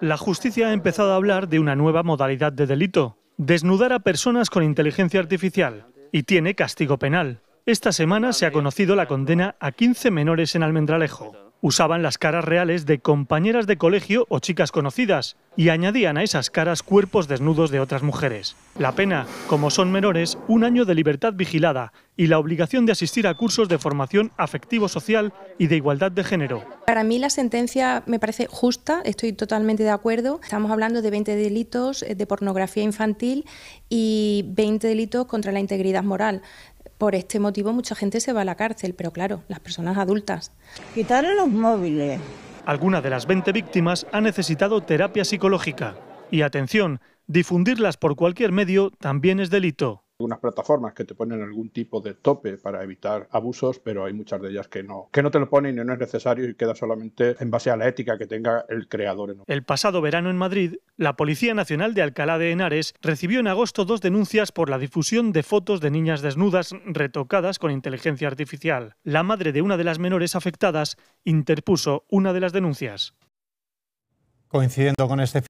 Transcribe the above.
La justicia ha empezado a hablar de una nueva modalidad de delito, desnudar a personas con inteligencia artificial, y tiene castigo penal. Esta semana se ha conocido la condena a 15 menores en Almendralejo. Usaban las caras reales de compañeras de colegio o chicas conocidas y añadían a esas caras cuerpos desnudos de otras mujeres. La pena, como son menores, un año de libertad vigilada y la obligación de asistir a cursos de formación afectivo-social y de igualdad de género. Para mí la sentencia me parece justa, estoy totalmente de acuerdo. Estamos hablando de 20 delitos eh, de pornografía infantil y 20 delitos contra la integridad moral por este motivo mucha gente se va a la cárcel, pero claro, las personas adultas. Quitarle los móviles. Alguna de las 20 víctimas ha necesitado terapia psicológica. Y atención, difundirlas por cualquier medio también es delito algunas plataformas que te ponen algún tipo de tope para evitar abusos, pero hay muchas de ellas que no, que no te lo ponen y no es necesario y queda solamente en base a la ética que tenga el creador. El pasado verano en Madrid, la Policía Nacional de Alcalá de Henares recibió en agosto dos denuncias por la difusión de fotos de niñas desnudas retocadas con inteligencia artificial. La madre de una de las menores afectadas interpuso una de las denuncias. Coincidiendo con este